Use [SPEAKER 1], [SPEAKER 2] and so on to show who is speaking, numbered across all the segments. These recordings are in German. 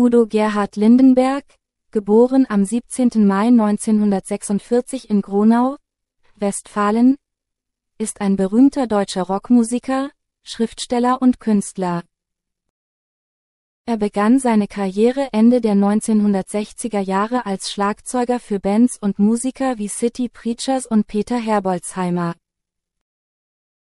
[SPEAKER 1] Udo Gerhard Lindenberg, geboren am 17. Mai 1946 in Gronau, Westfalen, ist ein berühmter deutscher Rockmusiker, Schriftsteller und Künstler. Er begann seine Karriere Ende der 1960er Jahre als Schlagzeuger für Bands und Musiker wie City Preachers und Peter Herbolzheimer.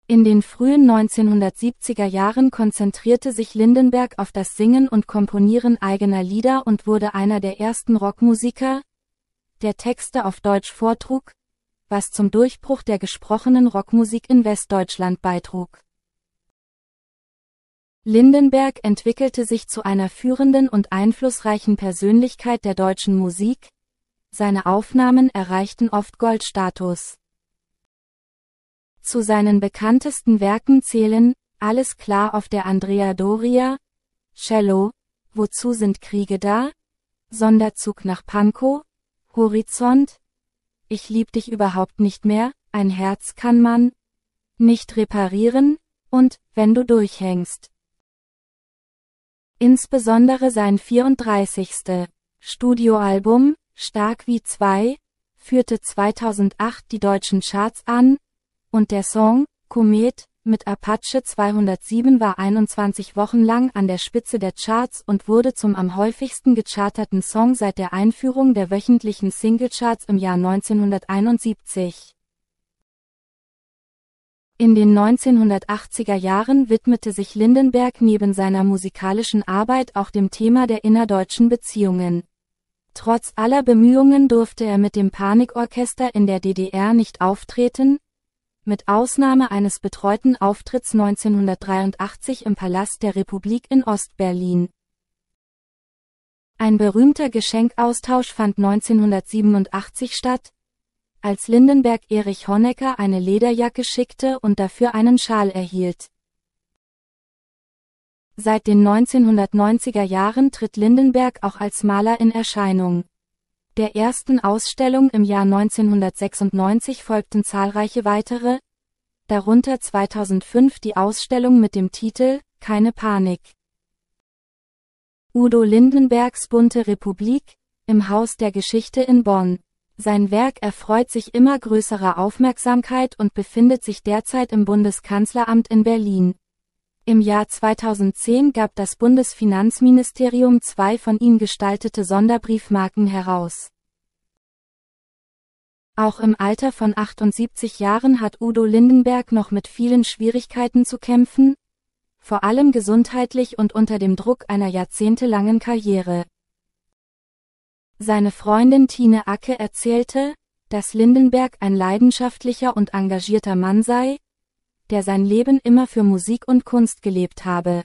[SPEAKER 1] In den frühen 1970er Jahren konzentrierte sich Lindenberg auf das Singen und Komponieren eigener Lieder und wurde einer der ersten Rockmusiker, der Texte auf Deutsch vortrug, was zum Durchbruch der gesprochenen Rockmusik in Westdeutschland beitrug. Lindenberg entwickelte sich zu einer führenden und einflussreichen Persönlichkeit der deutschen Musik, seine Aufnahmen erreichten oft Goldstatus. Zu seinen bekanntesten Werken zählen, Alles klar auf der Andrea Doria, Cello, Wozu sind Kriege da? Sonderzug nach Pankow, Horizont, Ich lieb dich überhaupt nicht mehr, ein Herz kann man nicht reparieren, und wenn du durchhängst. Insbesondere sein 34. Studioalbum, Stark wie zwei, führte 2008 die deutschen Charts an, und der Song Komet mit Apache 207 war 21 Wochen lang an der Spitze der Charts und wurde zum am häufigsten gecharterten Song seit der Einführung der wöchentlichen Singlecharts im Jahr 1971. In den 1980er Jahren widmete sich Lindenberg neben seiner musikalischen Arbeit auch dem Thema der innerdeutschen Beziehungen. Trotz aller Bemühungen durfte er mit dem Panikorchester in der DDR nicht auftreten, mit Ausnahme eines betreuten Auftritts 1983 im Palast der Republik in Ostberlin. Ein berühmter Geschenkaustausch fand 1987 statt, als Lindenberg Erich Honecker eine Lederjacke schickte und dafür einen Schal erhielt. Seit den 1990er Jahren tritt Lindenberg auch als Maler in Erscheinung. Der ersten Ausstellung im Jahr 1996 folgten zahlreiche weitere, darunter 2005 die Ausstellung mit dem Titel Keine Panik. Udo Lindenbergs Bunte Republik im Haus der Geschichte in Bonn. Sein Werk erfreut sich immer größerer Aufmerksamkeit und befindet sich derzeit im Bundeskanzleramt in Berlin. Im Jahr 2010 gab das Bundesfinanzministerium zwei von ihm gestaltete Sonderbriefmarken heraus. Auch im Alter von 78 Jahren hat Udo Lindenberg noch mit vielen Schwierigkeiten zu kämpfen, vor allem gesundheitlich und unter dem Druck einer jahrzehntelangen Karriere. Seine Freundin Tine Acke erzählte, dass Lindenberg ein leidenschaftlicher und engagierter Mann sei, der sein Leben immer für Musik und Kunst gelebt habe.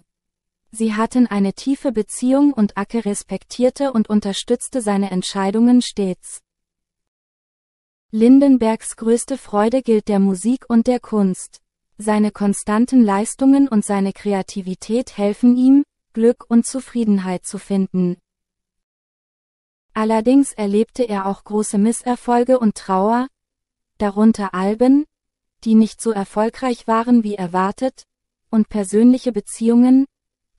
[SPEAKER 1] Sie hatten eine tiefe Beziehung und Acke respektierte und unterstützte seine Entscheidungen stets. Lindenbergs größte Freude gilt der Musik und der Kunst. Seine konstanten Leistungen und seine Kreativität helfen ihm, Glück und Zufriedenheit zu finden. Allerdings erlebte er auch große Misserfolge und Trauer, darunter Alben, die nicht so erfolgreich waren wie erwartet, und persönliche Beziehungen,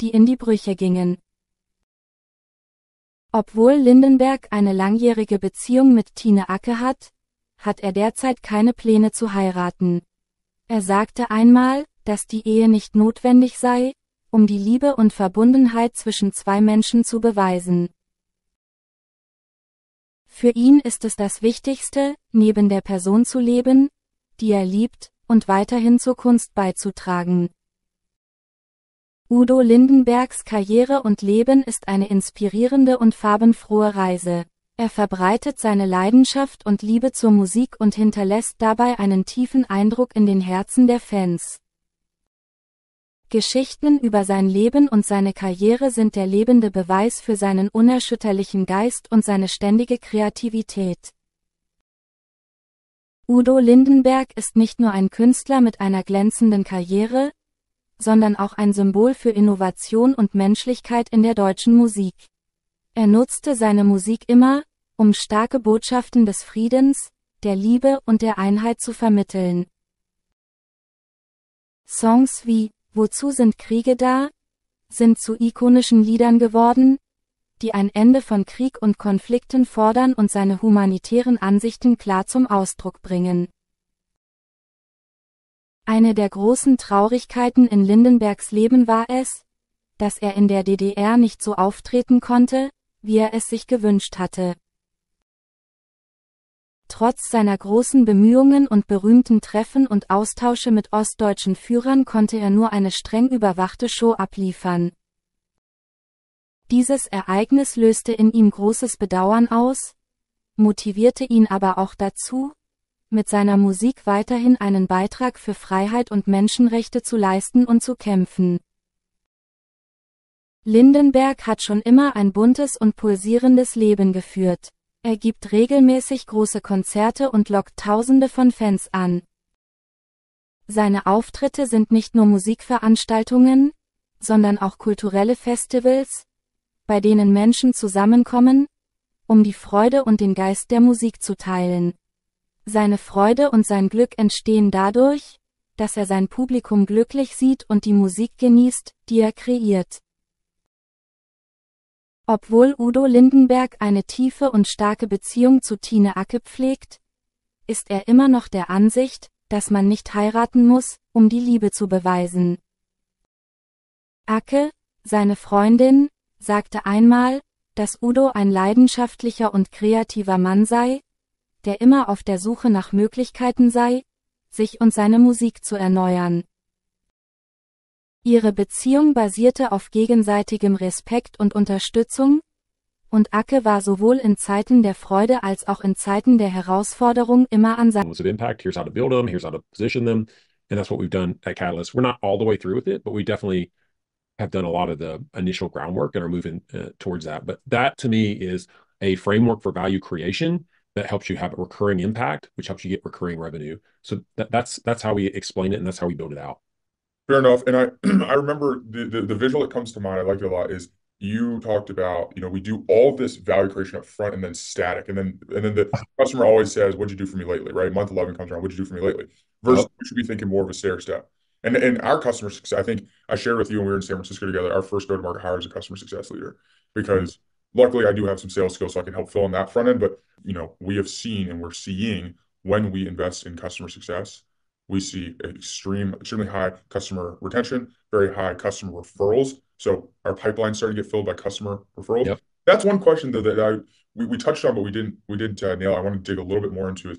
[SPEAKER 1] die in die Brüche gingen. Obwohl Lindenberg eine langjährige Beziehung mit Tine Acke hat, hat er derzeit keine Pläne zu heiraten. Er sagte einmal, dass die Ehe nicht notwendig sei, um die Liebe und Verbundenheit zwischen zwei Menschen zu beweisen. Für ihn ist es das Wichtigste, neben der Person zu leben, die er liebt, und weiterhin zur Kunst beizutragen. Udo Lindenbergs Karriere und Leben ist eine inspirierende und farbenfrohe Reise. Er verbreitet seine Leidenschaft und Liebe zur Musik und hinterlässt dabei einen tiefen Eindruck in den Herzen der Fans. Geschichten über sein Leben und seine Karriere sind der lebende Beweis für seinen unerschütterlichen Geist und seine ständige Kreativität. Udo Lindenberg ist nicht nur ein Künstler mit einer glänzenden Karriere, sondern auch ein Symbol für Innovation und Menschlichkeit in der deutschen Musik. Er nutzte seine Musik immer, um starke Botschaften des Friedens, der Liebe und der Einheit zu vermitteln. Songs wie Wozu sind Kriege da? sind zu ikonischen Liedern geworden, die ein Ende von Krieg und Konflikten fordern und seine humanitären Ansichten klar zum Ausdruck bringen. Eine der großen Traurigkeiten in Lindenbergs Leben war es, dass er in der DDR nicht so auftreten konnte, wie er es sich gewünscht hatte. Trotz seiner großen Bemühungen und berühmten Treffen und Austausche mit ostdeutschen Führern konnte er nur eine streng überwachte Show abliefern. Dieses Ereignis löste in ihm großes Bedauern aus, motivierte ihn aber auch dazu, mit seiner Musik weiterhin einen Beitrag für Freiheit und Menschenrechte zu leisten und zu kämpfen. Lindenberg hat schon immer ein buntes und pulsierendes Leben geführt. Er gibt regelmäßig große Konzerte und lockt Tausende von Fans an. Seine Auftritte sind nicht nur Musikveranstaltungen, sondern auch kulturelle Festivals, bei denen Menschen zusammenkommen, um die Freude und den Geist der Musik zu teilen. Seine Freude und sein Glück entstehen dadurch, dass er sein Publikum glücklich sieht und die Musik genießt, die er kreiert. Obwohl Udo Lindenberg eine tiefe und starke Beziehung zu Tine Acke pflegt, ist er immer noch der Ansicht, dass man nicht heiraten muss, um die Liebe zu beweisen. Acke, seine Freundin, sagte einmal, dass Udo ein leidenschaftlicher und kreativer Mann sei, der immer auf der Suche nach Möglichkeiten sei, sich und seine Musik zu erneuern. Ihre Beziehung basierte auf gegenseitigem Respekt und Unterstützung, und Acke war sowohl in Zeiten der Freude als auch in Zeiten der Herausforderung immer an seinem
[SPEAKER 2] impact, have done a lot of the initial groundwork and are moving uh, towards that. But that to me is a framework for value creation that helps you have a recurring impact, which helps you get recurring revenue. So that, that's that's how we explain it, and that's how we build it out. Fair enough. And I I remember the, the, the visual that comes to mind. I liked it a lot. Is you talked about you know we do all this value creation up front and then static and then and then the customer always says what'd you do for me lately right month 11 comes around what'd you do for me lately versus oh. we should be thinking more of a stair step and and our customer success. I think I shared with you when we were in San Francisco together. Our first go to market hire is a customer success leader because luckily I do have some sales skills, so I can help fill in that front end. But you know, we have seen and we're seeing when we invest in customer success, we see extreme, extremely high customer retention, very high customer referrals. So our pipeline started to get filled by customer referrals. Yep. That's one question though that I we, we touched on, but we didn't we didn't uh, nail. I want to dig a little bit more into it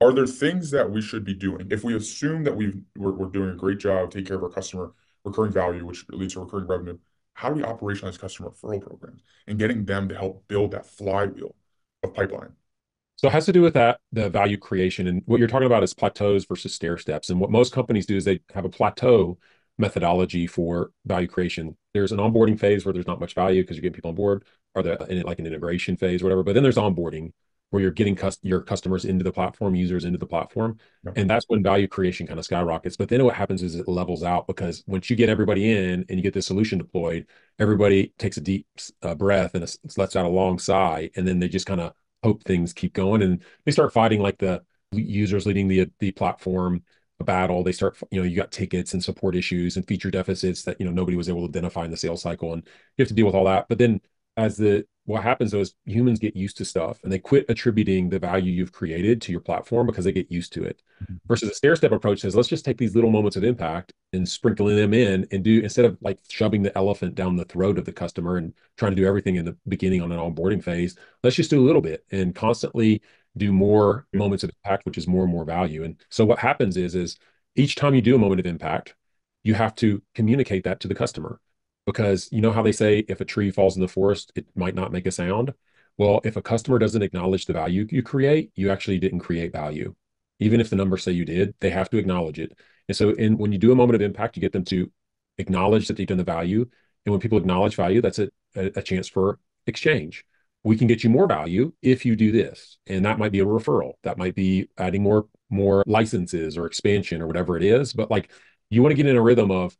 [SPEAKER 2] are there things that we should be doing if we assume that we are we're, we're doing a great job take care of our customer recurring value which leads to recurring revenue how do we operationalize customer referral programs and getting them to help build that flywheel of pipeline so it has to do with that the value creation and what you're talking about is plateaus versus stair steps and what most companies do is they have a plateau methodology for value creation there's an onboarding phase where there's not much value because you're getting people on board or there in like an integration phase whatever but then there's onboarding where you're getting cus- your customers into the platform, users into the platform. Yep. And that's when value creation kind of skyrockets. But then what happens is it levels out because once you get everybody in and you get this solution deployed, everybody takes a deep uh, breath and a, lets out a long sigh. And then they just kind of hope things keep going and they start fighting like the users leading the, the platform battle. They start, you know, you got tickets and support issues and feature deficits that, you know, nobody was able to identify in the sales cycle. And you have to deal with all that. But then as the what happens though is humans get used to stuff and they quit attributing the value you've created to your platform because they get used to it mm-hmm. versus a stair step approach says let's just take these little moments of impact and sprinkling them in and do instead of like shoving the elephant down the throat of the customer and trying to do everything in the beginning on an onboarding phase let's just do a little bit and constantly do more moments of impact which is more and more value and so what happens is is each time you do a moment of impact you have to communicate that to the customer because you know how they say if a tree falls in the forest, it might not make a sound. Well, if a customer doesn't acknowledge the value you create, you actually didn't create value. Even if the numbers say you did, they have to acknowledge it. And so, in, when you do a moment of impact, you get them to acknowledge that they've done the value. And when people acknowledge value, that's a, a chance for exchange. We can get you more value if you do this. And that might be a referral. That might be adding more more licenses or expansion or whatever it is. But like you want to get in a rhythm of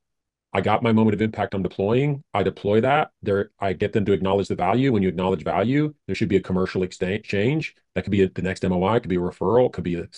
[SPEAKER 2] I got my moment of impact I'm deploying. I deploy that. There, I get them to acknowledge the value. When you acknowledge value, there should be a commercial exchange. That could be a, the next MOI, it could be a referral, it could be a.